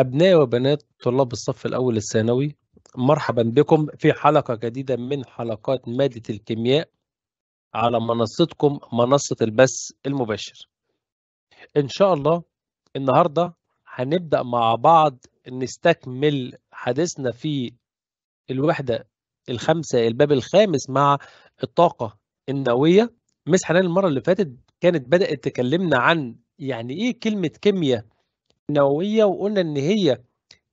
أبناء وبنات طلاب الصف الأول الثانوي مرحبا بكم في حلقة جديدة من حلقات مادة الكيمياء على منصتكم منصة البث المباشر إن شاء الله النهاردة هنبدأ مع بعض نستكمل حديثنا في الوحدة الخامسة الباب الخامس مع الطاقة النووية مس حنان المرة اللي فاتت كانت بدأت تكلمنا عن يعني إيه كلمة كيمياء نووية وقلنا إن هي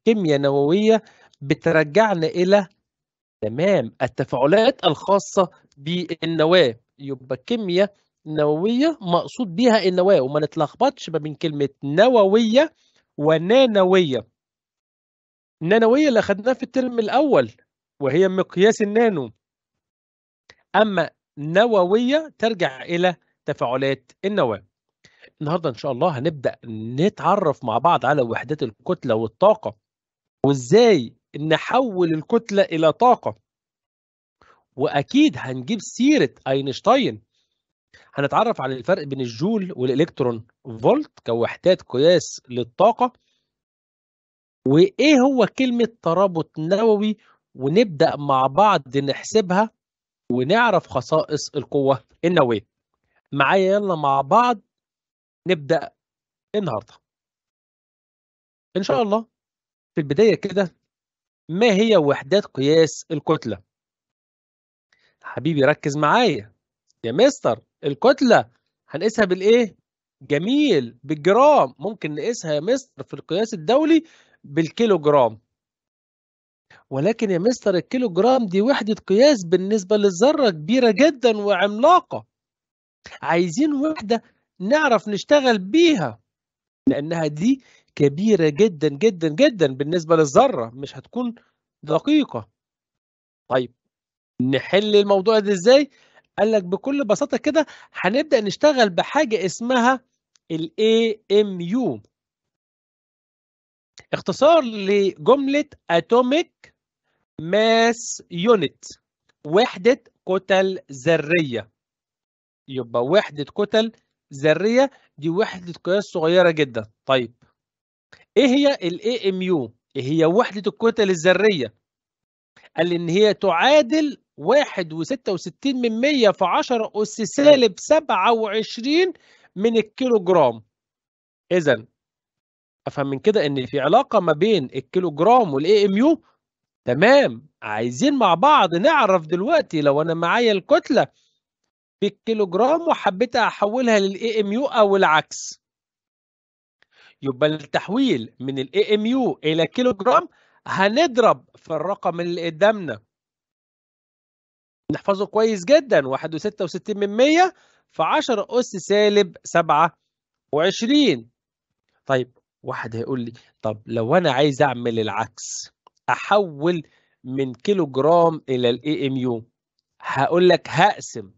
كيمياء نووية بترجعنا إلى تمام التفاعلات الخاصة بالنواة يبقى كيمياء نووية مقصود بها النواة وما نتلخبطش ما بين كلمة نووية ونانوية النانوية اللي أخدناها في الترم الأول وهي مقياس النانو أما نووية ترجع إلى تفاعلات النواة النهارده ان شاء الله هنبدا نتعرف مع بعض على وحدات الكتله والطاقه وازاي نحول الكتله الى طاقه واكيد هنجيب سيره اينشتاين هنتعرف على الفرق بين الجول والالكترون فولت كوحدات قياس للطاقه وايه هو كلمه ترابط نووي ونبدا مع بعض نحسبها ونعرف خصائص القوه النوويه معايا يلا مع بعض نبدا النهارده ان شاء طيب. الله في البدايه كده ما هي وحدات قياس الكتله حبيبي ركز معايا يا مستر الكتله هنقيسها بالايه جميل بالجرام ممكن نقيسها يا مستر في القياس الدولي بالكيلو جرام ولكن يا مستر الكيلو جرام دي وحدة قياس بالنسبة للذرة كبيرة جدا وعملاقة عايزين وحدة نعرف نشتغل بيها لانها دي كبيره جدا جدا جدا بالنسبه للذره مش هتكون دقيقه طيب نحل الموضوع ده ازاي قال لك بكل بساطه كده هنبدا نشتغل بحاجه اسمها ام AMU اختصار لجمله اتوميك ماس يونت وحده كتل ذريه يبقى وحده كتل ذريه دي وحده قياس صغيره جدا طيب ايه هي الاي ام يو ايه هي وحده الكتل الذريه قال ان هي تعادل 1.66 من 100 في 10 أس سالب 27 من الكيلو جرام إذا أفهم من كده إن في علاقة ما بين الكيلو جرام والإي إم يو تمام عايزين مع بعض نعرف دلوقتي لو أنا معايا الكتلة بالكيلوجرام وحبيت احولها للاي ام يو او العكس يبقى التحويل من الاي ام يو الى كيلوجرام هنضرب في الرقم اللي قدامنا نحفظه كويس جدا 1.66 من 100 في 10 أس سالب 27 طيب واحد هيقول لي طب لو أنا عايز أعمل العكس أحول من كيلو جرام إلى الإي إم يو هقول لك هقسم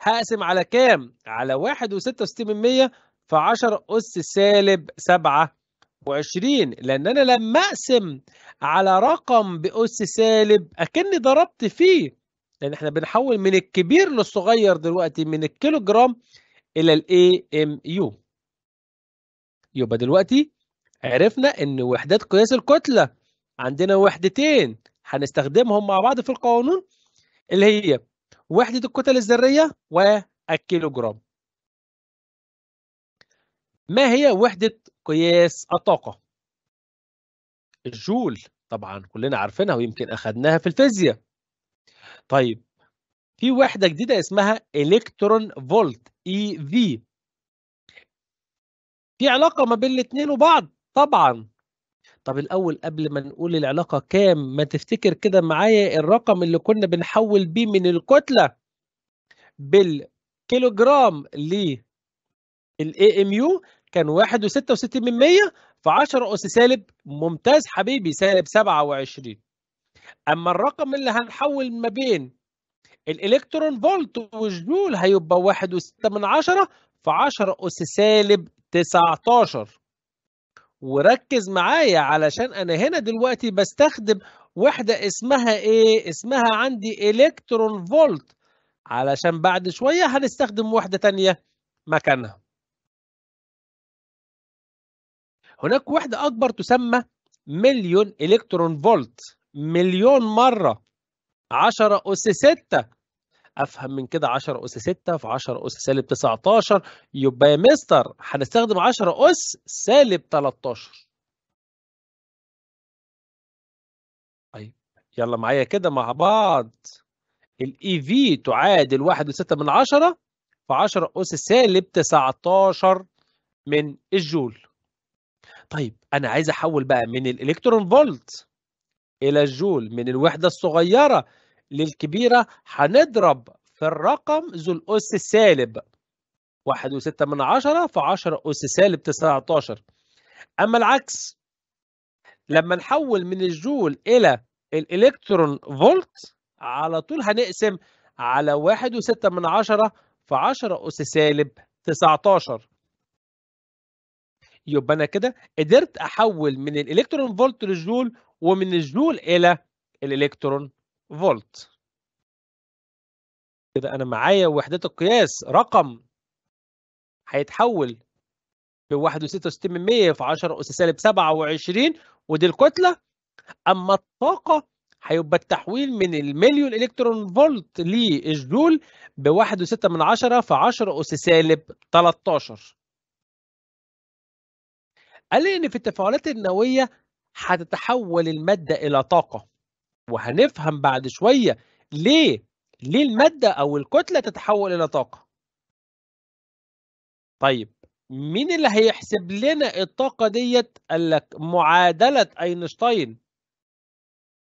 هقسم على كام؟ على 1.66% في 10 أس سالب 27 لأن أنا لما أقسم على رقم بأس سالب أكني ضربت فيه لأن إحنا بنحول من الكبير للصغير دلوقتي من الكيلو جرام إلى الـ إم يو يبقى دلوقتي عرفنا إن وحدات قياس الكتلة عندنا وحدتين هنستخدمهم مع بعض في القانون اللي هي وحدة الكتل الذرية والكيلو جرام ما هي وحدة قياس الطاقة؟ الجول طبعا كلنا عارفينها ويمكن أخدناها في الفيزياء طيب في وحدة جديدة اسمها إلكترون فولت اي في في علاقة ما بين الاتنين وبعض طبعا طب الاول قبل ما نقول العلاقه كام ما تفتكر كده معايا الرقم اللي كنا بنحول بيه من الكتله بالكيلوجرام للاي ام يو كان 1.66 من 100 ف 10 اس سالب ممتاز حبيبي سالب 27 اما الرقم اللي هنحول ما بين الالكترون فولت والجول هيبقى 1.6 من 10 ف 10 اس سالب 19 وركز معايا علشان انا هنا دلوقتي بستخدم وحده اسمها ايه اسمها عندي الكترون فولت علشان بعد شويه هنستخدم وحده تانية مكانها هناك وحده اكبر تسمى مليون الكترون فولت مليون مره 10 اس 6 افهم من كده 10 اس 6 في 10 اس سالب 19 يبقى يا مستر هنستخدم 10 اس سالب 13 طيب يلا معايا كده مع بعض الاي e في تعادل 1.6 من 10 في 10 اس سالب 19 من الجول طيب انا عايز احول بقى من الالكترون فولت الى الجول من الوحده الصغيره للكبيرة هنضرب في الرقم ذو الأس السالب واحد وستة من عشرة في عشرة أس سالب تسعتاشر أما العكس لما نحول من الجول إلى الإلكترون فولت على طول هنقسم على واحد وستة من عشرة في عشرة أس سالب تسعتاشر يبقى أنا كده قدرت أحول من الإلكترون فولت للجول ومن الجول إلى الإلكترون فولت كده انا معايا وحدات القياس رقم هيتحول ب 1.66 من 100 في 10 اس سالب 27 ودي الكتله اما الطاقه هيبقى التحويل من المليون الكترون فولت للجول ب 1.6 من 10 في 10 اس سالب 13 قال لي ان في التفاعلات النوويه هتتحول الماده الى طاقه وهنفهم بعد شويه ليه ليه الماده او الكتله تتحول الى طاقه طيب مين اللي هيحسب لنا الطاقه ديت قال لك معادله اينشتاين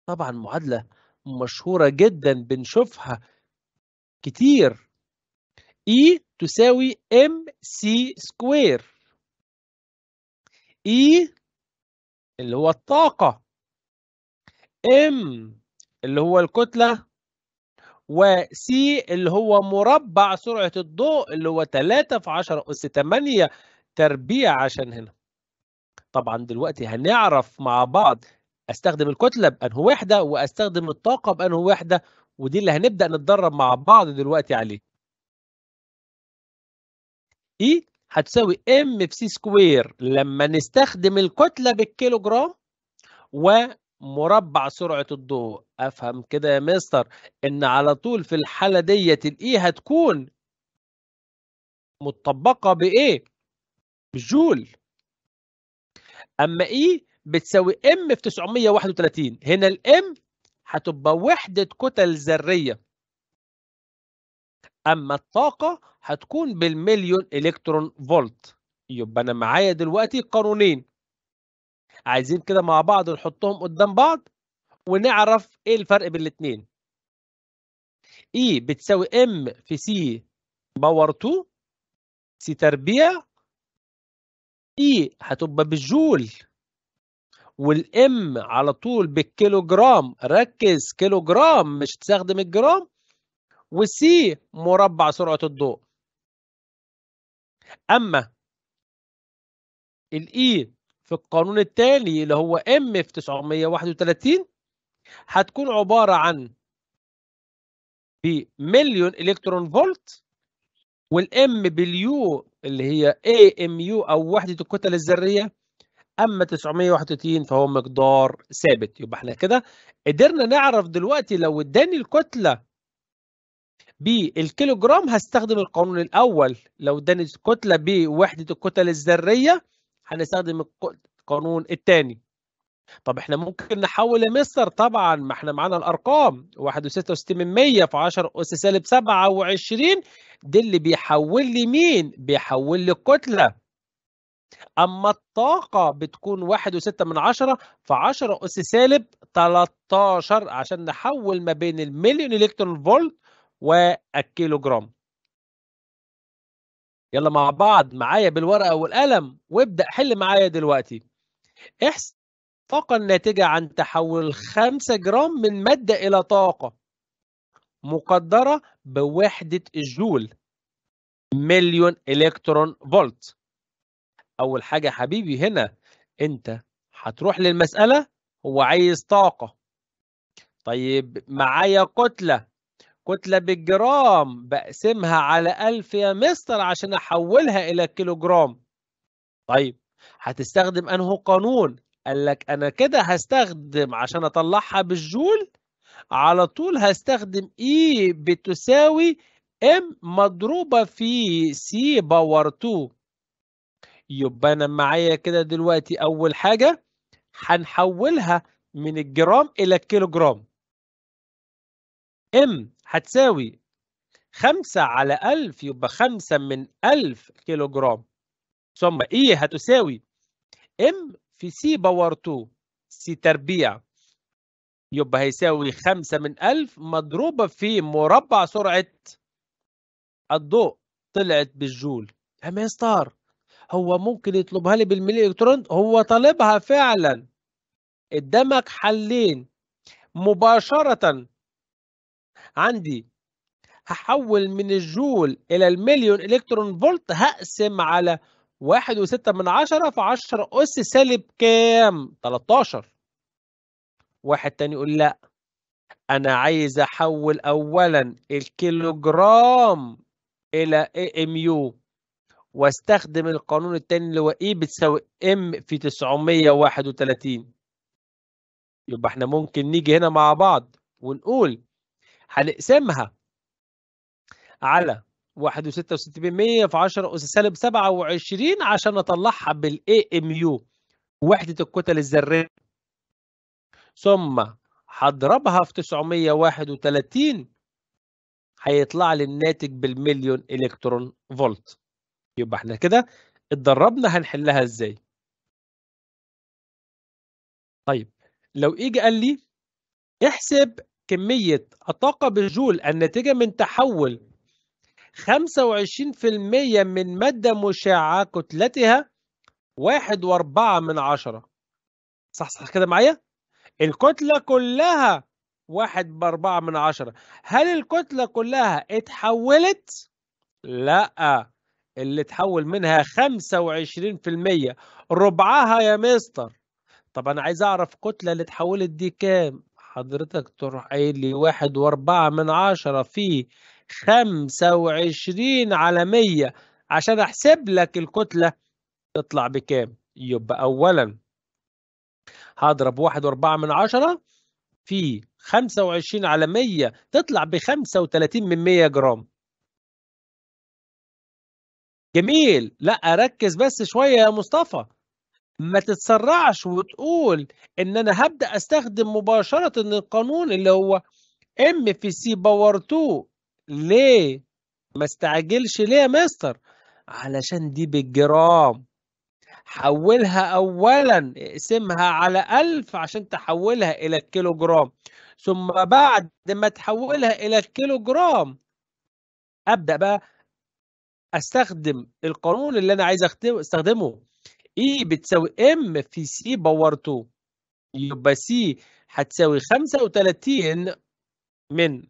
طبعا معادله مشهوره جدا بنشوفها كتير E تساوي mc سكوير E اللي هو الطاقة ام اللي هو الكتله وسي اللي هو مربع سرعه الضوء اللي هو 3 في 10 اس 8 تربيع عشان هنا طبعا دلوقتي هنعرف مع بعض استخدم الكتله بانه وحده واستخدم الطاقه بانه وحده ودي اللي هنبدا نتدرب مع بعض دلوقتي عليه اي e هتساوي ام في سي سكوير لما نستخدم الكتله بالكيلوجرام مربع سرعة الضوء أفهم كده يا مستر إن على طول في الحالة ديت الإي هتكون متطبقة بإيه؟ بجول أما إي بتساوي إم في 931 هنا الإم هتبقى وحدة كتل ذرية أما الطاقة هتكون بالمليون إلكترون فولت يبقى أنا معايا دلوقتي قانونين عايزين كده مع بعض نحطهم قدام بعض ونعرف ايه الفرق بين الاثنين اي e بتساوي ام في سي باور 2 سي تربيع اي e هتبقى بالجول والام على طول بالكيلو جرام ركز كيلو جرام مش تستخدم الجرام والسي مربع سرعة الضوء أما الإي e في القانون الثاني اللي هو ام في 931 هتكون عباره عن بمليون الكترون فولت والام باليو اللي هي اي ام يو او وحده الكتل الذريه اما 931 فهو مقدار ثابت يبقى احنا كده قدرنا نعرف دلوقتي لو اداني الكتله بالكيلوجرام هستخدم القانون الاول لو اداني الكتله بوحده الكتل الذريه هنستخدم القانون الثاني طب احنا ممكن نحول لمصر طبعا ما احنا معانا الارقام 1.66 من 100 في 10 اس سالب 27 ده اللي بيحول لي مين؟ بيحول لي الكتله اما الطاقه بتكون 1.6 من 10 في 10 اس سالب 13 عشان نحول ما بين المليون الكترون فولت والكيلو جرام يلا مع بعض معايا بالورقه والقلم وابدا حل معايا دلوقتي احسب الطاقه الناتجه عن تحول 5 جرام من ماده الى طاقه مقدره بوحده الجول مليون الكترون فولت اول حاجه حبيبي هنا انت هتروح للمساله هو عايز طاقه طيب معايا كتله كتلة بالجرام بقسمها على الف يا مستر عشان أحولها إلى كيلوجرام طيب هتستخدم أنه قانون قال لك أنا كده هستخدم عشان أطلعها بالجول على طول هستخدم اي e بتساوي ام مضروبة في سي باور 2 يبقى أنا معايا كده دلوقتي أول حاجة هنحولها من الجرام إلى الكيلوجرام ام هتساوي خمسة على ألف يبقى خمسة من ألف كيلو جرام ثم إيه هتساوي إم في سي باور تو سي تربيع يبقى هيساوي خمسة من ألف مضروبة في مربع سرعة الضوء طلعت بالجول أما يا ستار هو ممكن يطلبها لي بالملي الكترون هو طالبها فعلا قدامك حلين مباشرة عندي هحول من الجول إلى المليون إلكترون فولت هقسم على واحد وستة من عشرة في عشرة أس سالب كام؟ 13 واحد تاني يقول لأ أنا عايز أحول أولا الكيلو جرام إلى ام يو واستخدم القانون التاني اللي هو إيه بتساوي ام في 931 يبقى احنا ممكن نيجي هنا مع بعض ونقول هنقسمها على 1.66% في 10 أس سالب 27 عشان اطلعها بالاي ام يو وحدة الكتل الذرية ثم هضربها في 931 هيطلع لي الناتج بالمليون الكترون فولت يبقى احنا كده اتدربنا هنحلها ازاي طيب لو اجي قال لي احسب كمية الطاقة بالجول الناتجة من تحول 25% من مادة مشعة كتلتها واحد واربعة من عشرة صح صح كده معايا الكتلة كلها واحد باربعة من عشرة هل الكتلة كلها اتحولت؟ لا اللي اتحول منها 25% ربعها يا مستر طب انا عايز اعرف كتلة اللي اتحولت دي كام حضرتك تروح قايل لي واحد وأربعة من عشرة في خمسة وعشرين على مية عشان أحسب لك الكتلة تطلع بكام يبقى أولا هضرب واحد وأربعة من عشرة في خمسة وعشرين على مية تطلع بخمسة وتلاتين من مية جرام جميل لا ركز بس شوية يا مصطفى ما تتسرعش وتقول ان انا هبدا استخدم مباشره القانون اللي هو ام في سي باور 2 ليه ما استعجلش ليه يا مستر علشان دي بالجرام حولها اولا اقسمها على 1000 عشان تحولها الى الكيلو جرام ثم بعد ما تحولها الى الكيلو جرام ابدا بقى استخدم القانون اللي انا عايز استخدمه اي بتساوي ام في سي باور 2 يبقى سي هتساوي 35 من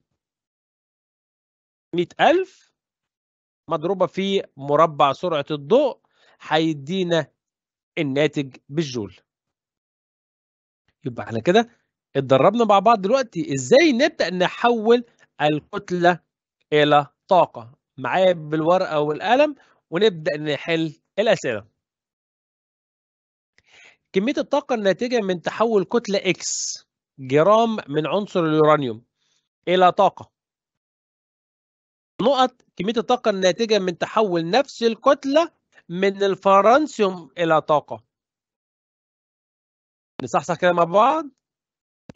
100000 مضروبة في مربع سرعة الضوء هيدينا الناتج بالجول يبقى احنا كده اتدربنا مع بعض دلوقتي ازاي نبدأ نحول الكتلة إلى طاقة معايا بالورقة والقلم ونبدأ نحل الأسئلة كميه الطاقه الناتجه من تحول كتله اكس جرام من عنصر اليورانيوم الى طاقه نقط كميه الطاقه الناتجه من تحول نفس الكتله من الفرنسيوم الى طاقه نصحصح كده مع بعض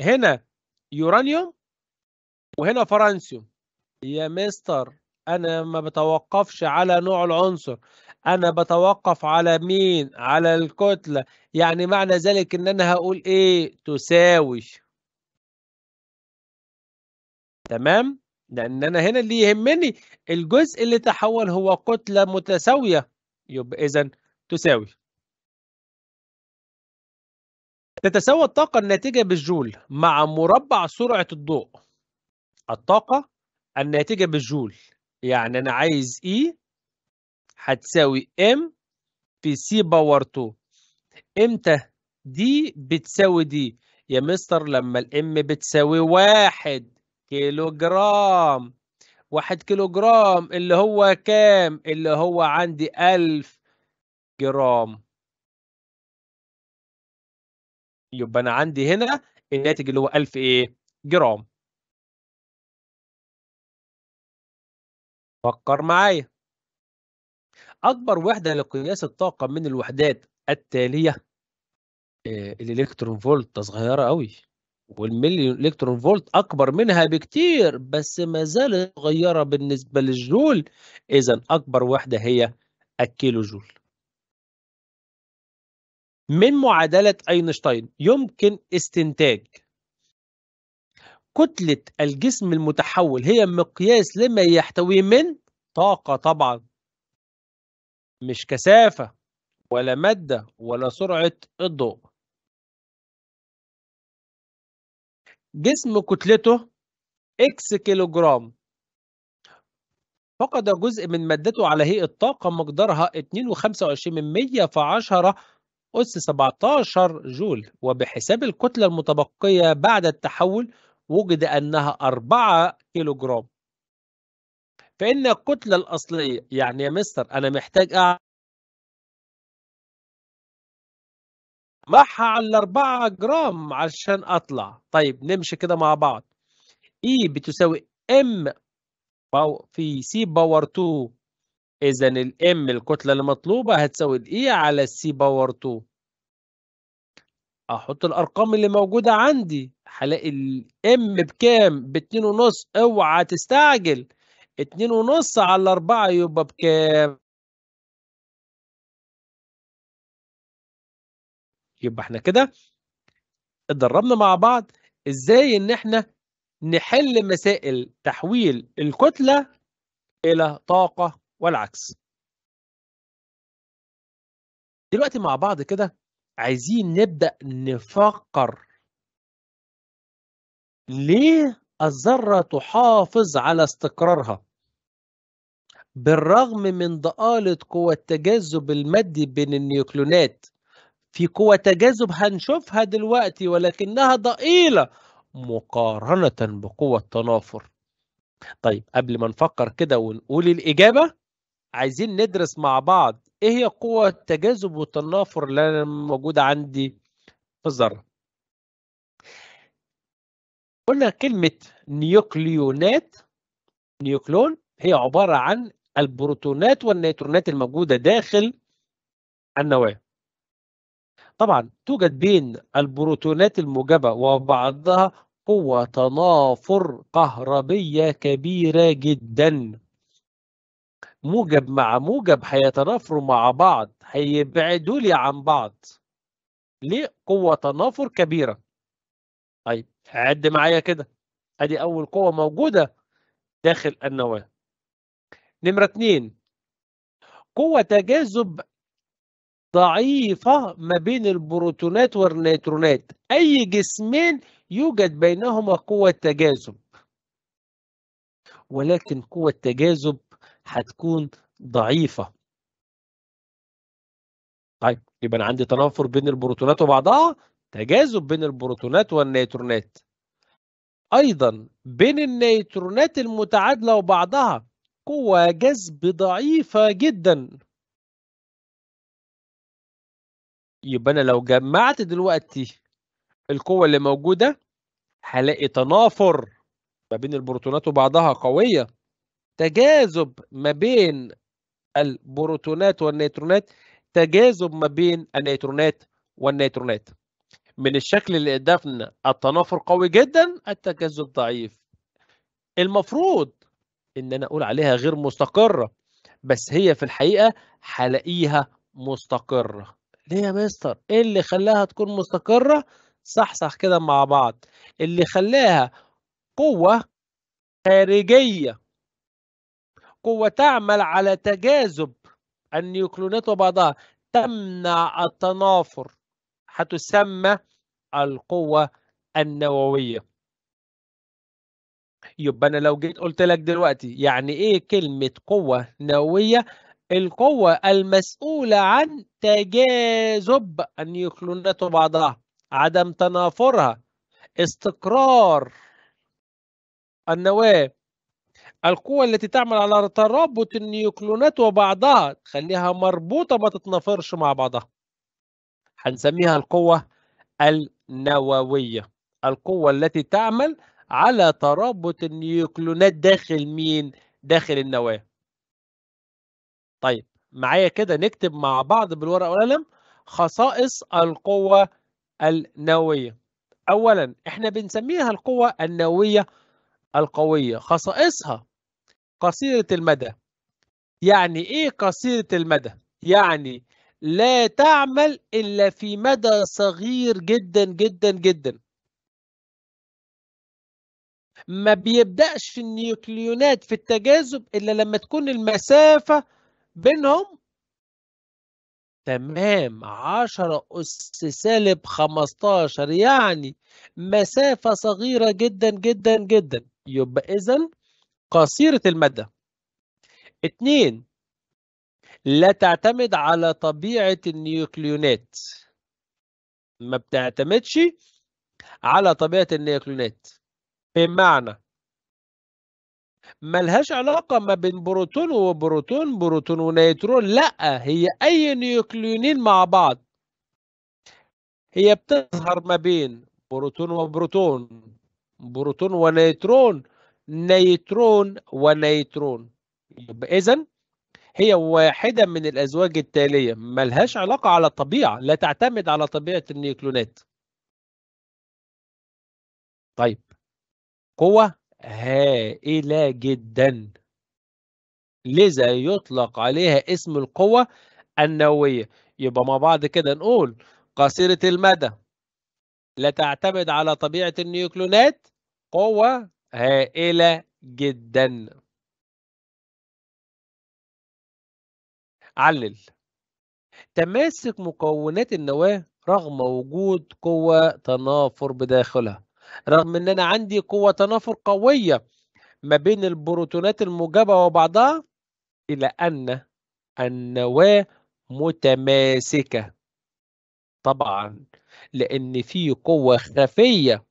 هنا يورانيوم وهنا فرنسيوم يا مستر انا ما بتوقفش على نوع العنصر انا بتوقف على مين على الكتله يعني معنى ذلك ان انا هقول ايه تساوي تمام لان انا هنا اللي يهمني الجزء اللي تحول هو كتله متساويه يبقى اذا تساوي تتساوى الطاقة الناتجة بالجول مع مربع سرعة الضوء الطاقة الناتجة بالجول يعني أنا عايز E هتساوي ام في سي باور 2 امتى دي بتساوي دي يا مستر لما الام بتساوي واحد كيلو جرام واحد كيلو جرام اللي هو كام اللي هو عندي ألف جرام يبقى أنا عندي هنا الناتج اللي هو ألف إيه جرام فكر معايا أكبر وحدة لقياس الطاقة من الوحدات التالية آه، الإلكترون فولت صغيرة قوي والملي الكترون فولت اكبر منها بكتير بس ما زالت صغيره بالنسبه للجول اذا اكبر وحده هي الكيلو جول من معادله اينشتاين يمكن استنتاج كتله الجسم المتحول هي مقياس لما يحتوي من طاقه طبعا مش كثافة ولا مادة ولا سرعة الضوء جسم كتلته اكس كيلوجرام فقد جزء من مادته على هيئة طاقة مقدارها 2.25 من 100 في 10 أس 17 جول وبحساب الكتلة المتبقية بعد التحول وجد أنها 4 كيلوجرام فإن الكتلة الأصلية يعني يا مستر أنا محتاج أعمل معها على 4 جرام عشان أطلع طيب نمشي كده مع بعض E بتساوي M في C باور 2 إذا الام الكتلة المطلوبة هتساوي الإي e على السي باور 2 أحط الأرقام اللي موجودة عندي هلاقي الام بكام؟ باتنين ونص أوعى تستعجل اتنين ونص على أربعة يبقى بكام؟ يبقى احنا كده اتدربنا مع بعض ازاي ان احنا نحل مسائل تحويل الكتلة إلى طاقة والعكس دلوقتي مع بعض كده عايزين نبدأ نفكر ليه الذرة تحافظ على استقرارها بالرغم من ضآلة قوى التجاذب المادي بين النيوكلونات في قوى تجاذب هنشوفها دلوقتي ولكنها ضئيلة مقارنة بقوة التنافر طيب قبل ما نفكر كده ونقول الإجابة عايزين ندرس مع بعض إيه هي قوة التجاذب والتنافر اللي أنا موجودة عندي في الذرة قلنا كلمة نيوكليونات نيوكلون هي عبارة عن البروتونات والنيترونات الموجودة داخل النواة طبعا توجد بين البروتونات الموجبة وبعضها قوة تنافر كهربية كبيرة جدا موجب مع موجب هيتنافروا مع بعض هيبعدوا لي عن بعض ليه قوة تنافر كبيرة طيب عد معايا كده ادي اول قوة موجودة داخل النواة نمرة اثنين قوة تجاذب ضعيفة ما بين البروتونات والنيترونات أي جسمين يوجد بينهما قوة تجاذب ولكن قوة تجاذب هتكون ضعيفة طيب يبقى أنا عندي تنافر بين البروتونات وبعضها تجاذب بين البروتونات والنيترونات أيضا بين النيترونات المتعادلة وبعضها قوة جذب ضعيفة جدا يبقى أنا لو جمعت دلوقتي القوة اللي موجودة هلاقي تنافر ما بين البروتونات وبعضها قوية تجاذب ما بين البروتونات والنيترونات تجاذب ما بين النيترونات والنيترونات من الشكل اللي قدامنا التنافر قوي جدا التجاذب ضعيف المفروض ان انا اقول عليها غير مستقره بس هي في الحقيقه هلاقيها مستقره ليه يا مستر ايه اللي خلاها تكون مستقره صحصح كده مع بعض اللي خلاها قوه خارجيه قوه تعمل على تجاذب النيوكلونات وبعضها تمنع التنافر هتسمى القوه النوويه يبقى انا لو جيت قلت لك دلوقتي يعني ايه كلمه قوه نوويه القوه المسؤوله عن تجاذب النيوكليونات بعضها عدم تنافرها استقرار النواه القوة التي تعمل على ترابط النيوكليونات وبعضها تخليها مربوطة ما تتنافرش مع بعضها هنسميها القوة النووية القوة التي تعمل على ترابط النيوكلونات داخل مين؟ داخل النواه. طيب معايا كده نكتب مع بعض بالورقه والقلم خصائص القوه النوويه. اولا احنا بنسميها القوه النوويه القويه، خصائصها قصيره المدى. يعني ايه قصيره المدى؟ يعني لا تعمل الا في مدى صغير جدا جدا جدا ما بيبداش النيوكليونات في التجاذب الا لما تكون المسافه بينهم تمام 10 أس سالب 15 يعني مسافة صغيرة جدا جدا جدا يبقى إذا قصيرة المدى اتنين لا تعتمد على طبيعة النيوكليونات ما بتعتمدش على طبيعة النيوكليونات بمعنى ملهاش علاقة ما بين بروتون وبروتون بروتون ونيترون لا هي أي نيوكليونين مع بعض هي بتظهر ما بين بروتون وبروتون بروتون ونيترون نيترون ونيترون إذا هي واحدة من الأزواج التالية ملهاش علاقة على الطبيعة لا تعتمد على طبيعة النيوكليونات طيب قوة هائلة جدا لذا يطلق عليها اسم القوة النووية يبقى مع بعض كده نقول قصيرة المدى لا تعتمد على طبيعة النيوكلونات قوة هائلة جدا علل تماسك مكونات النواة رغم وجود قوة تنافر بداخلها رغم ان انا عندي قوه تنافر قويه ما بين البروتونات الموجبه وبعضها الى ان النواه متماسكه طبعا لان في قوه خفيه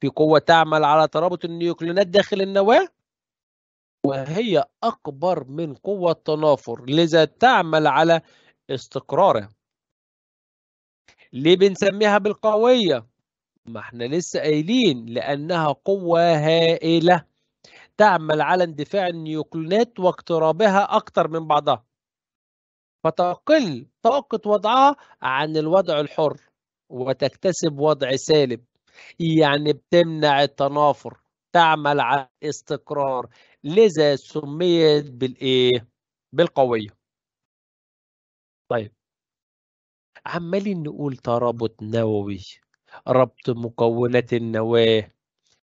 في قوه تعمل على ترابط النيوكليونات داخل النواه وهي اكبر من قوه التنافر لذا تعمل على استقراره ليه بنسميها بالقويه ما احنا لسه قايلين لأنها قوة هائلة تعمل على اندفاع النيوكلونات واقترابها أكتر من بعضها فتقل طاقة وضعها عن الوضع الحر وتكتسب وضع سالب يعني بتمنع التنافر تعمل على الاستقرار لذا سميت بالايه بالقويه طيب عمالين نقول ترابط نووي ربط مكونات النواة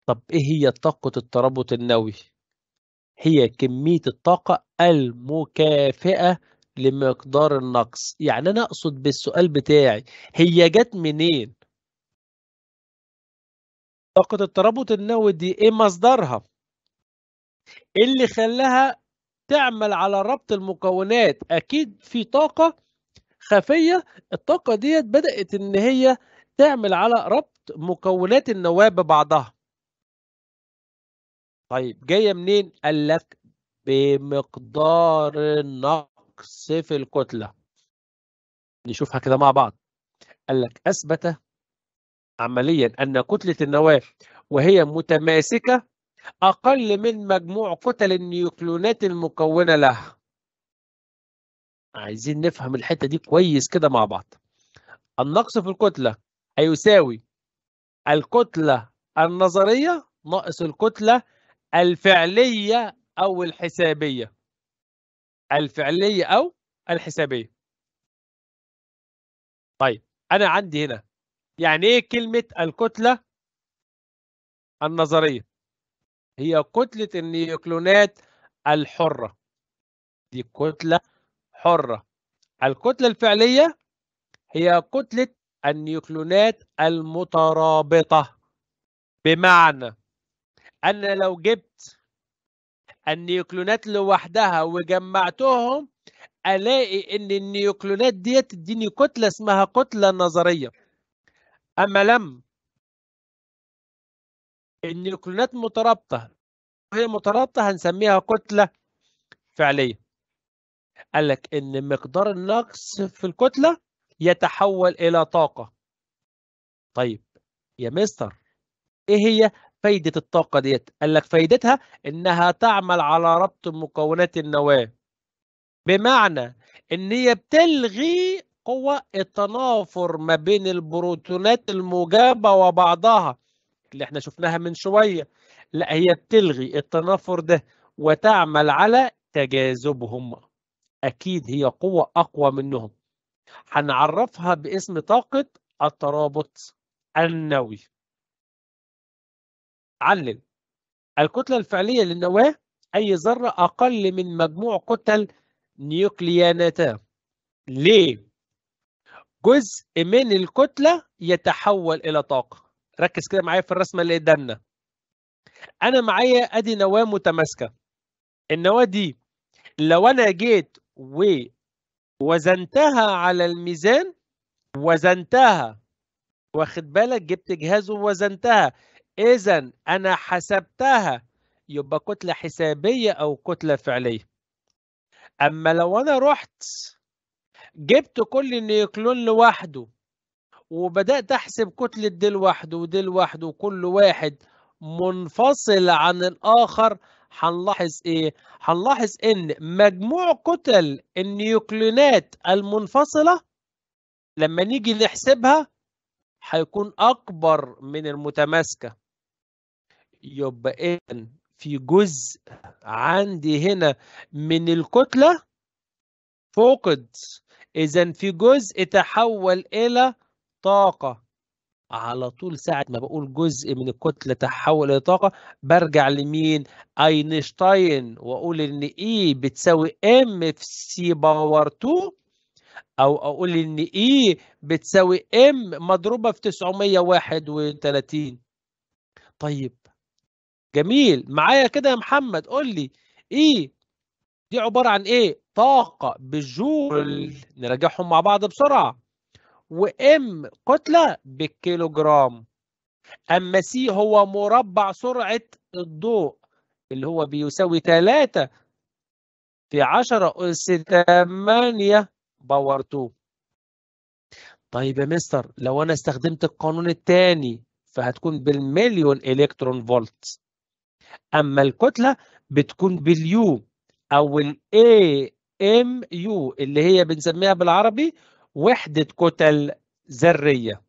طب إيه هي طاقة الترابط النووي؟ هي كمية الطاقة المكافئة لمقدار النقص يعني أنا أقصد بالسؤال بتاعي هي جت منين؟ طاقة الترابط النووي دي إيه مصدرها؟ إيه اللي خلاها تعمل على ربط المكونات؟ أكيد في طاقة خفية الطاقة ديت بدأت إن هي تعمل على ربط مكونات النواه ببعضها طيب جايه منين قال لك بمقدار النقص في الكتله نشوفها كده مع بعض قال لك اثبت عمليا ان كتله النواه وهي متماسكه اقل من مجموع كتل النيوكليونات المكونه لها عايزين نفهم الحته دي كويس كده مع بعض النقص في الكتله هيساوي الكتلة النظرية ناقص الكتلة الفعلية أو الحسابية الفعلية أو الحسابية طيب أنا عندي هنا يعني إيه كلمة الكتلة النظرية هي كتلة النيوكلونات الحرة دي كتلة حرة الكتلة الفعلية هي كتلة النيوكليونات المترابطة بمعنى أن لو جبت النيوكليونات لوحدها وجمعتهم ألاقي إن النيوكليونات ديت تديني كتلة اسمها كتلة نظرية أما لم النيوكليونات مترابطة وهي مترابطة هنسميها كتلة فعلية قال لك إن مقدار النقص في الكتلة يتحول إلى طاقة طيب يا مستر إيه هي فايدة الطاقة ديت قال لك فايدتها إنها تعمل على ربط مكونات النواة بمعنى إن هي بتلغي قوة التنافر ما بين البروتونات المجابة وبعضها اللي احنا شفناها من شوية لا هي بتلغي التنافر ده وتعمل على تجاذبهم أكيد هي قوة أقوى منهم هنعرفها باسم طاقة الترابط النووي علل الكتلة الفعلية للنواة أي ذرة أقل من مجموع كتل نيوكلياناتا ليه؟ جزء من الكتلة يتحول إلى طاقة ركز كده معايا في الرسمة اللي قدامنا أنا معايا أدي نواة متماسكة النواة دي لو أنا جيت و وزنتها على الميزان وزنتها واخد بالك جبت جهاز ووزنتها اذا انا حسبتها يبقى كتله حسابيه او كتله فعليه اما لو انا رحت جبت كل نيوكلون لوحده وبدات احسب كتله دي لوحده ودي لوحده وكل واحد منفصل عن الاخر هنلاحظ ايه هنلاحظ ان مجموع كتل النيوكليونات المنفصله لما نيجي نحسبها هيكون اكبر من المتماسكه يبقى إيه في جزء عندي هنا من الكتله فقد اذا في جزء تحول الى طاقه على طول ساعة ما بقول جزء من الكتلة تحول إلى طاقة برجع لمين؟ أينشتاين وأقول إن E بتساوي ام في سي باور 2 أو أقول إن E بتساوي ام مضروبة في 931 طيب جميل معايا كده يا محمد قول لي اي e دي عبارة عن إيه؟ طاقة بجول نراجعهم مع بعض بسرعة وام كتلة بالكيلوجرام أما سي هو مربع سرعة الضوء اللي هو بيساوي 3 في 10 أس 8 باور 2 طيب يا مستر لو أنا استخدمت القانون الثاني فهتكون بالمليون إلكترون فولت أما الكتلة بتكون باليو أو الاي ام يو اللي هي بنسميها بالعربي وحدة كتل ذرية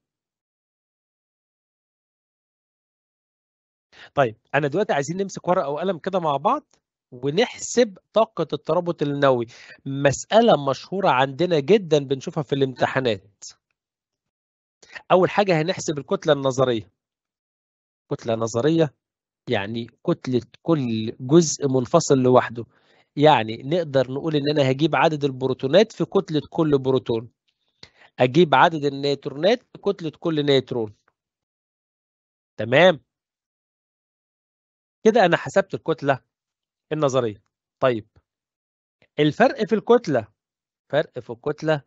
طيب أنا دلوقتي عايزين نمسك ورقة وقلم كده مع بعض ونحسب طاقة الترابط النووي مسألة مشهورة عندنا جدا بنشوفها في الامتحانات أول حاجة هنحسب الكتلة النظرية كتلة نظرية يعني كتلة كل جزء منفصل لوحده يعني نقدر نقول إن أنا هجيب عدد البروتونات في كتلة كل بروتون اجيب عدد النيترونات كتله كل نيترون تمام كده انا حسبت الكتله النظريه طيب الفرق في الكتله فرق في الكتله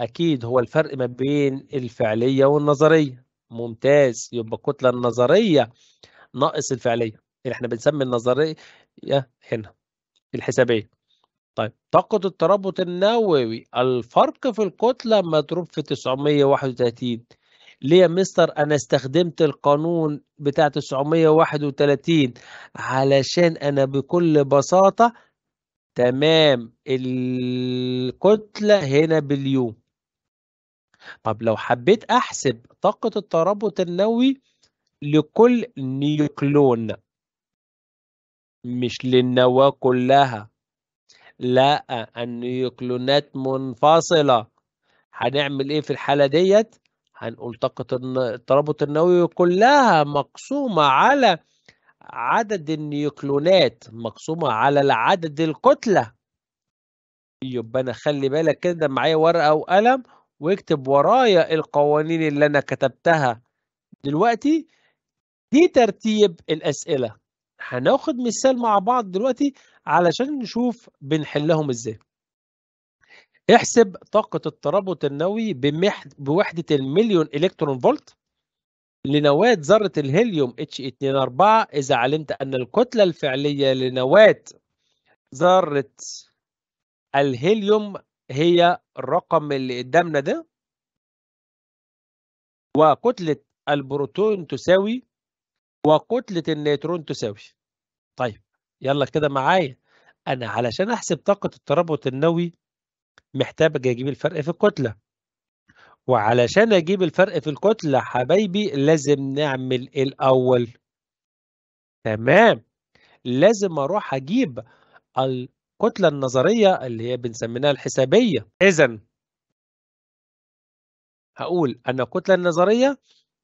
اكيد هو الفرق ما بين الفعليه والنظريه ممتاز يبقى الكتله النظريه ناقص الفعليه اللي يعني احنا بنسمي النظريه هنا الحسابيه طيب طاقة الترابط النووي الفرق في الكتلة مضروب في 931 ليه يا مستر أنا استخدمت القانون بتاع 931 علشان أنا بكل بساطة تمام الكتلة هنا باليوم طب لو حبيت أحسب طاقة الترابط النووي لكل نيوكلون مش للنواة كلها لا النيوكلونات منفصلة هنعمل ايه في الحالة ديت هنقول طاقة الترابط النووي كلها مقسومة على عدد النيوكلونات مقسومة على العدد الكتلة يبقى انا خلي بالك كده معايا ورقة وقلم واكتب ورايا القوانين اللي انا كتبتها دلوقتي دي ترتيب الأسئلة هناخد مثال مع بعض دلوقتي علشان نشوف بنحلهم ازاي احسب طاقة الترابط النووي بوحدة المليون إلكترون فولت لنواة ذرة الهيليوم H24 إذا علمت أن الكتلة الفعلية لنواة ذرة الهيليوم هي الرقم اللي قدامنا ده وكتلة البروتون تساوي وكتلة النيترون تساوي طيب يلا كده معايا أنا علشان أحسب طاقة الترابط النووي محتاج أجيب الفرق في الكتلة وعلشان أجيب الفرق في الكتلة حبايبي لازم نعمل إيه الأول؟ تمام لازم أروح أجيب الكتلة النظرية اللي هي بنسميها الحسابية إذا هقول أن الكتلة النظرية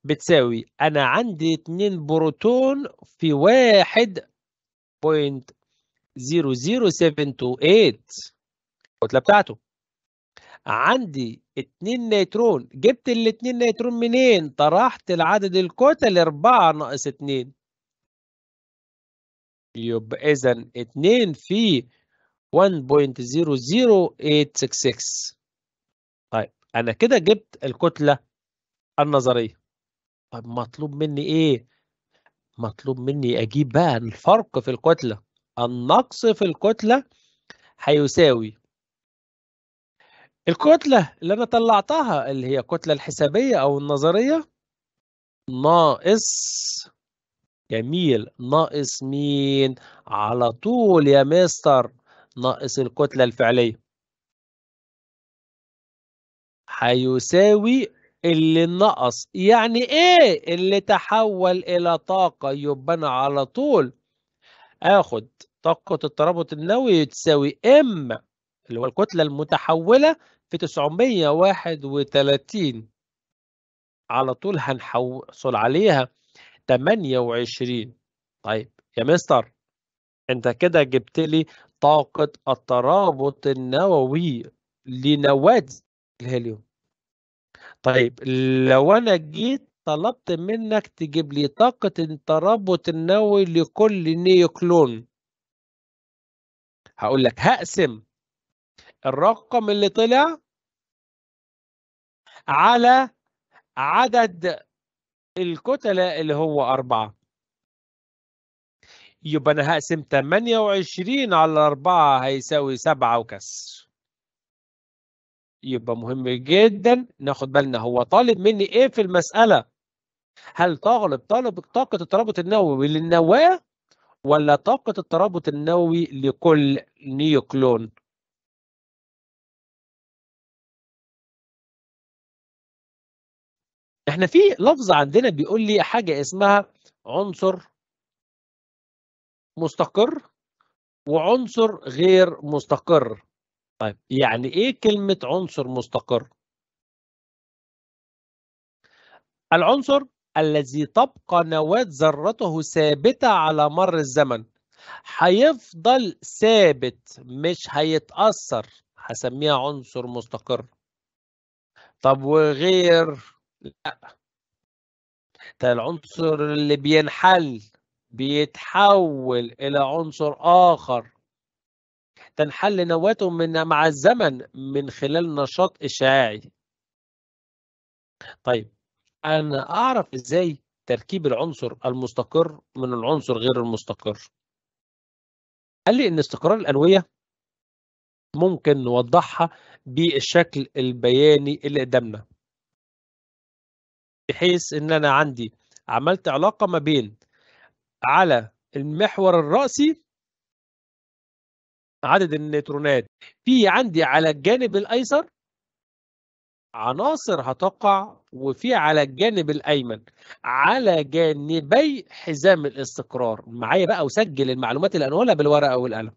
بتساوي أنا عندي اتنين بروتون في واحد 0.00728 الكتله بتاعته عندي اتنين نيترون جبت الاتنين نيترون منين طرحت العدد الكتل 4 ناقص 2 يبقى اذا 2 في 1.00866 طيب انا كده جبت الكتله النظريه طب مطلوب مني ايه مطلوب مني أجيب بقى الفرق في الكتلة النقص في الكتلة هيساوي الكتلة اللي أنا طلعتها اللي هي الكتلة الحسابية أو النظرية ناقص جميل ناقص مين على طول يا مستر ناقص الكتلة الفعلية هيساوي اللي نقص يعني ايه اللي تحول الى طاقة يبقى انا على طول اخد طاقة الترابط النووي تساوي ام اللي هو الكتلة المتحولة في 931 على طول هنحصل عليها 28 طيب يا مستر انت كده جبت لي طاقة الترابط النووي لنواة الهيليوم طيب لو انا جيت طلبت منك تجيب لي طاقة الترابط النووي لكل نيوكلون هقول لك هقسم الرقم اللي طلع على عدد الكتلة اللي هو أربعة يبقى أنا هقسم 28 على أربعة هيساوي سبعة وكسر يبقى مهم جدا ناخد بالنا هو طالب مني ايه في المساله هل طالب طالب طاقه الترابط النووي للنواه ولا طاقه الترابط النووي لكل نيوكلون احنا في لفظ عندنا بيقول لي حاجه اسمها عنصر مستقر وعنصر غير مستقر طيب يعني ايه كلمة عنصر مستقر؟ العنصر الذي تبقى نواة ذرته ثابتة على مر الزمن هيفضل ثابت مش هيتأثر هسميها عنصر مستقر طب وغير لا ده طيب، العنصر اللي بينحل بيتحول إلى عنصر آخر تنحل نواته من مع الزمن من خلال نشاط إشعاعي طيب أنا أعرف إزاي تركيب العنصر المستقر من العنصر غير المستقر قال لي إن استقرار الأنوية ممكن نوضحها بالشكل البياني اللي قدامنا بحيث ان انا عندي عملت علاقه ما بين على المحور الرأسي عدد النيترونات في عندي على الجانب الايسر عناصر هتقع وفي على الجانب الايمن على جانبي حزام الاستقرار معايا بقى وسجل المعلومات اللي انولها بالورقه والقلم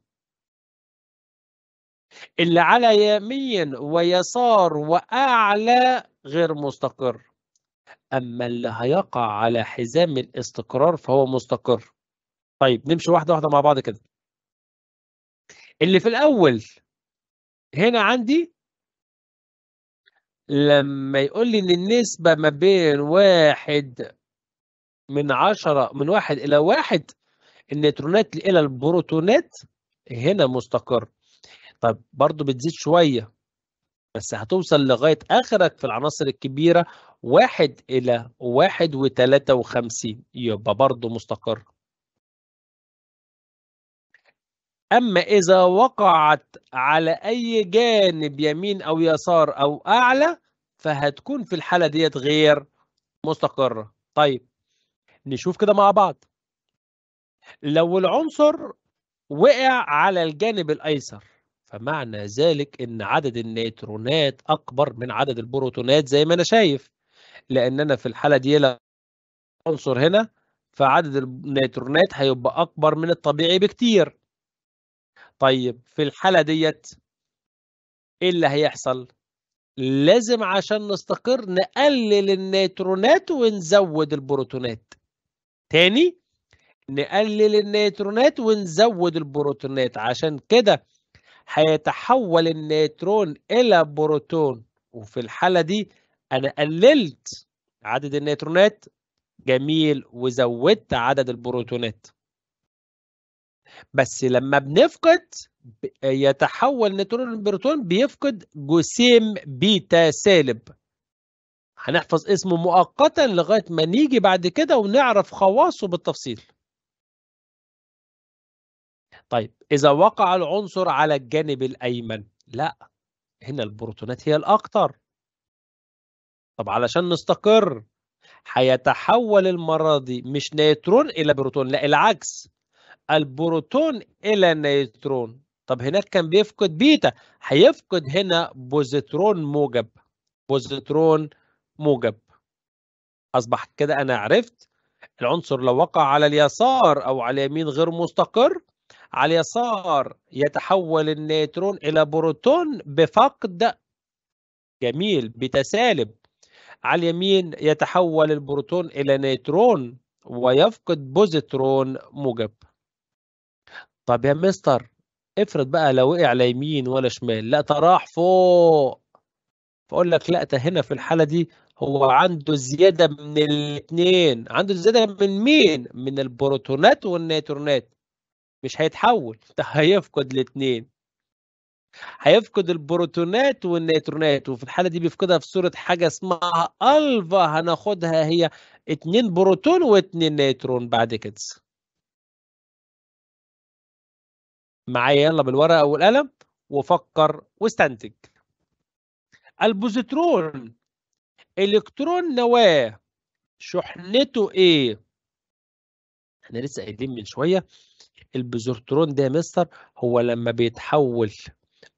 اللي على يمين ويسار واعلى غير مستقر اما اللي هيقع على حزام الاستقرار فهو مستقر طيب نمشي واحده واحده مع بعض كده اللي في الاول هنا عندي لما يقول لي ان النسبه ما بين واحد من عشرة من واحد الى واحد النيترونات الى البروتونات هنا مستقر طب برضو بتزيد شويه بس هتوصل لغايه اخرك في العناصر الكبيره واحد الى واحد وتلاتة وخمسين يبقى برضو مستقر أما إذا وقعت على أي جانب يمين أو يسار أو أعلى فهتكون في الحالة ديت غير مستقرة طيب نشوف كده مع بعض لو العنصر وقع على الجانب الأيسر فمعنى ذلك ان عدد النيترونات اكبر من عدد البروتونات زي ما انا شايف لان انا في الحاله دي عنصر هنا فعدد النيترونات هيبقى اكبر من الطبيعي بكتير طيب في الحاله ديت ايه اللي هيحصل لازم عشان نستقر نقلل النيترونات ونزود البروتونات تاني نقلل النيترونات ونزود البروتونات عشان كده هيتحول النيترون الى بروتون وفي الحاله دي انا قللت عدد النيترونات جميل وزودت عدد البروتونات بس لما بنفقد يتحول نيترون بروتون بيفقد جسيم بيتا سالب هنحفظ اسمه مؤقتا لغاية ما نيجي بعد كده ونعرف خواصه بالتفصيل طيب إذا وقع العنصر على الجانب الأيمن لا هنا البروتونات هي الاكثر طب علشان نستقر هيتحول المرة دي مش نيترون إلى بروتون لا العكس البروتون الى النيوترون طب هناك كان بيفقد بيتا هيفقد هنا بوزيترون موجب بوزيترون موجب اصبح كده انا عرفت العنصر لو وقع على اليسار او على اليمين غير مستقر على اليسار يتحول النيترون الى بروتون بفقد جميل بتسالب على اليمين يتحول البروتون الى نيترون ويفقد بوزيترون موجب طب يا مستر افرض بقى لو وقع لا يمين ولا شمال لا ده راح فوق فاقول لك لا ده هنا في الحاله دي هو عنده زياده من الاثنين عنده زياده من مين من البروتونات والنيترونات مش هيتحول ده هيفقد الاثنين هيفقد البروتونات والنيترونات وفي الحاله دي بيفقدها في صوره حاجه اسمها الفا هناخدها هي اتنين بروتون واتنين نيترون بعد كده معايا يلا بالورقه والقلم وفكر واستنتج البوزيترون الكترون نواه شحنته ايه احنا لسه قايلين من شويه البوزيترون ده يا مستر هو لما بيتحول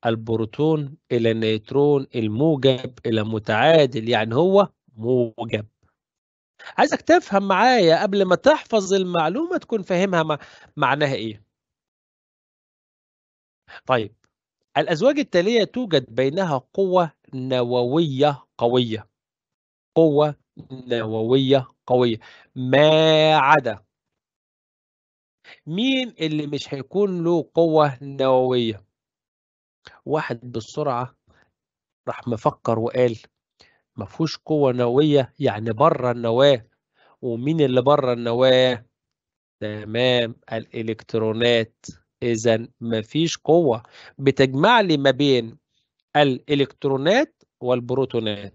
البروتون الى نيترون الموجب الى متعادل يعني هو موجب عايزك تفهم معايا قبل ما تحفظ المعلومه تكون فاهمها معناها ايه طيب الأزواج التالية توجد بينها قوة نووية قوية قوة نووية قوية ما عدا مين اللي مش هيكون له قوة نووية واحد بالسرعة راح مفكر وقال ما فيهوش قوة نووية يعني بره النواة ومين اللي بره النواة تمام الإلكترونات إذا مفيش قوة بتجمع لي ما بين الإلكترونات والبروتونات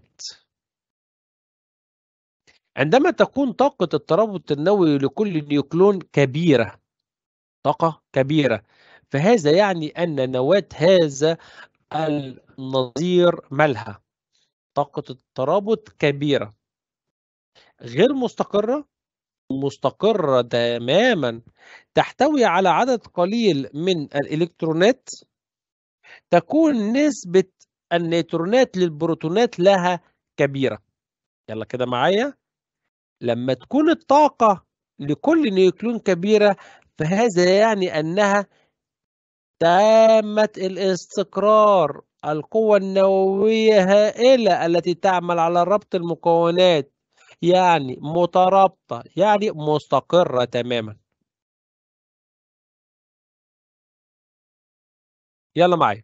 عندما تكون طاقة الترابط النووي لكل نيوكلون كبيرة طاقة كبيرة فهذا يعني أن نواة هذا النظير مالها طاقة الترابط كبيرة غير مستقرة مستقرة تماما تحتوي على عدد قليل من الإلكترونات تكون نسبة النيوترونات للبروتونات لها كبيرة يلا كده معايا لما تكون الطاقة لكل نيوكلون كبيرة فهذا يعني أنها تامة الاستقرار القوة النووية هائلة التي تعمل على ربط المكونات يعني مترابطة يعني مستقرة تماما يلا معايا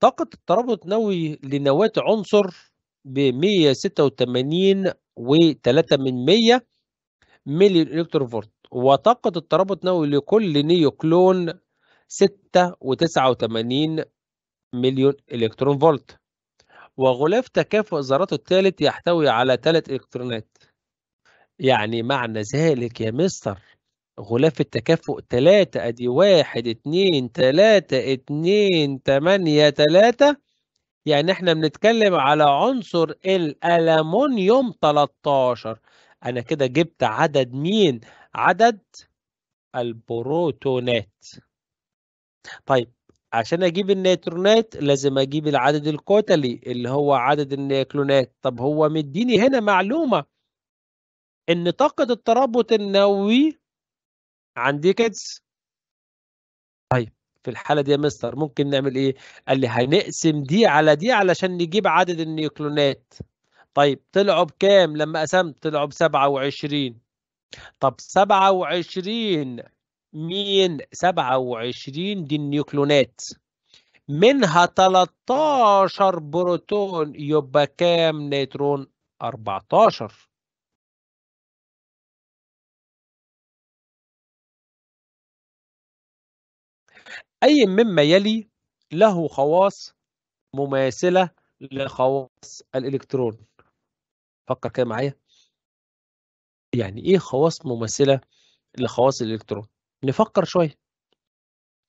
طاقة الترابط النووي لنواة عنصر ب 186 و3 من 100 ملي الكترون فولت وطاقة الترابط النووي لكل نيوكلون 6 و89 مليون الكترون فولت وغلاف تكافؤ ذراته الثالث يحتوي على ثلاث إلكترونات يعني معنى ذلك يا مستر غلاف التكافؤ ثلاثة أدي واحد اتنين تلاتة اتنين تمانية تلاتة يعني احنا بنتكلم على عنصر الألمونيوم 13 أنا كده جبت عدد مين؟ عدد البروتونات طيب عشان اجيب النيترونات لازم اجيب العدد الكتلي اللي هو عدد النيكلونات طب هو مديني هنا معلومه ان طاقه الترابط النووي عندي كتس طيب في الحاله دي يا مستر ممكن نعمل ايه قال لي هنقسم دي على دي علشان نجيب عدد النيوكلونات طيب طلعوا بكام لما قسمت طلعوا ب 27 طب 27 مين 27 دي النيوكلونات منها 13 بروتون يبقى كام نيترون 14 أي مما يلي له خواص مماثلة لخواص الإلكترون فكر كده معايا يعني إيه خواص مماثلة لخواص الإلكترون نفكر شوية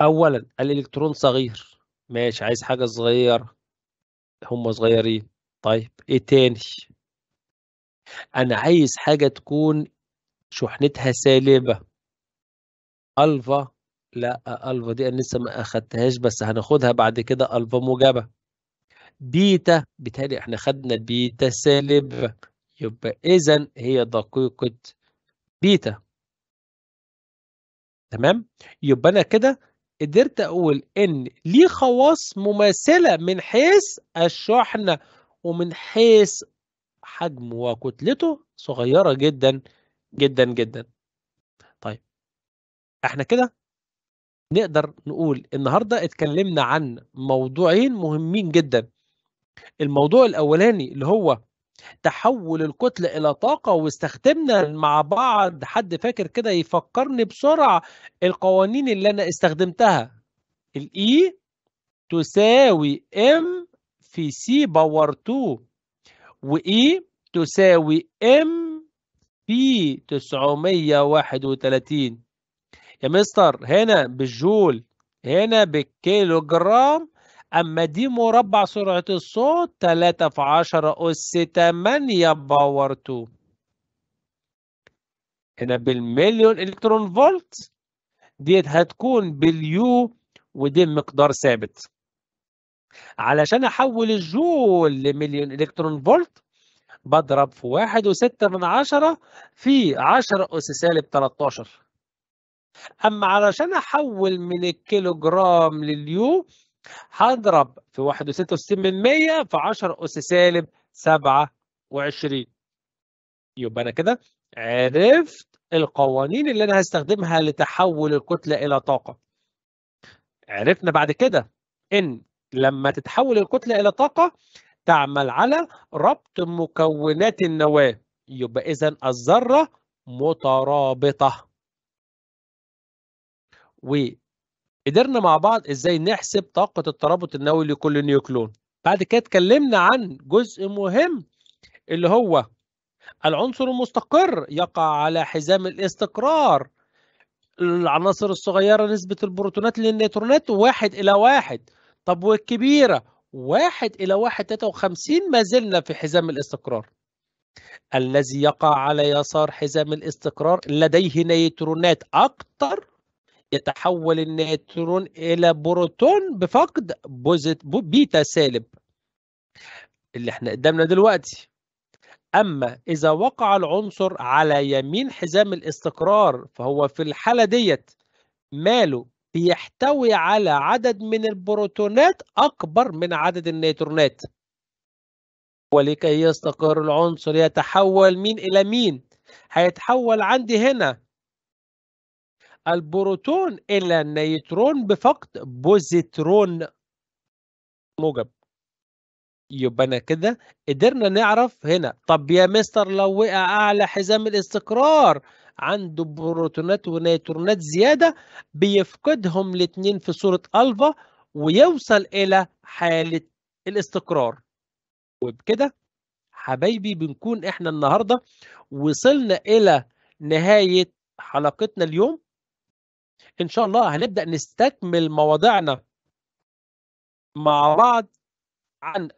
أولا الإلكترون صغير ماشي عايز حاجة صغيرة هم صغيرين طيب إيه تاني أنا عايز حاجة تكون شحنتها سالبة ألفا لا ألفا دي أنا لسه ما أخدتهاش بس هناخدها بعد كده ألفا موجبة بيتا بتالي احنا خدنا بيتا سالب يبقى إذا هي دقيقة بيتا تمام يبقى انا كده قدرت اقول ان ليه خواص مماثله من حيث الشحنه ومن حيث حجمه وكتلته صغيره جدا جدا جدا طيب احنا كده نقدر نقول النهارده اتكلمنا عن موضوعين مهمين جدا الموضوع الاولاني اللي هو تحول الكتلة إلى طاقة واستخدمنا مع بعض حد فاكر كده يفكرني بسرعة القوانين اللي أنا استخدمتها الـ E تساوي M في C باور 2 و E تساوي M في 931 يا مستر هنا بالجول هنا بالكيلوغرام أما دي مربع سرعة الصوت 3 في 10 أس 8 باور 2 هنا بالمليون إلكترون فولت ديت هتكون باليو ودي مقدار ثابت علشان أحول الجول لمليون إلكترون فولت بضرب في واحد وستة من عشرة في عشرة أس سالب 13 أما علشان أحول من الكيلو جرام لليو هضرب في 61% من 100 في 10 أس سالب 27 يبقى أنا كده عرفت القوانين اللي أنا هستخدمها لتحول الكتلة إلى طاقة عرفنا بعد كده إن لما تتحول الكتلة إلى طاقة تعمل على ربط مكونات النواة يبقى إذا الذرة مترابطة قدرنا مع بعض ازاي نحسب طاقة الترابط النووي لكل نيوكلون بعد كده اتكلمنا عن جزء مهم اللي هو العنصر المستقر يقع على حزام الاستقرار العناصر الصغيرة نسبة البروتونات للنيترونات واحد إلى واحد طب والكبيرة واحد إلى واحد 53 ما زلنا في حزام الاستقرار الذي يقع على يسار حزام الاستقرار لديه نيترونات أكثر يتحول النيترون إلى بروتون بفقد بوزيت بيتا سالب اللي احنا قدامنا دلوقتي أما إذا وقع العنصر على يمين حزام الاستقرار فهو في الحالة ديت ماله بيحتوي على عدد من البروتونات أكبر من عدد النيترونات ولكي يستقر العنصر يتحول مين إلى مين؟ هيتحول عندي هنا البروتون إلى النيترون بفقد بوزيترون موجب يبقى انا كده قدرنا نعرف هنا طب يا مستر لو وقع اعلى حزام الاستقرار عنده بروتونات ونيترونات زياده بيفقدهم الاثنين في صوره الفا ويوصل الى حاله الاستقرار وبكده حبايبي بنكون احنا النهارده وصلنا الى نهايه حلقتنا اليوم ان شاء الله هنبدا نستكمل مواضيعنا مع بعض عن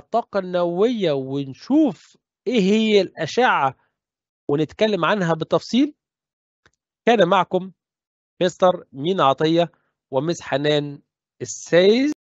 الطاقه النوويه ونشوف ايه هي الاشعه ونتكلم عنها بالتفصيل كان معكم مستر مين عطيه ومس حنان السايز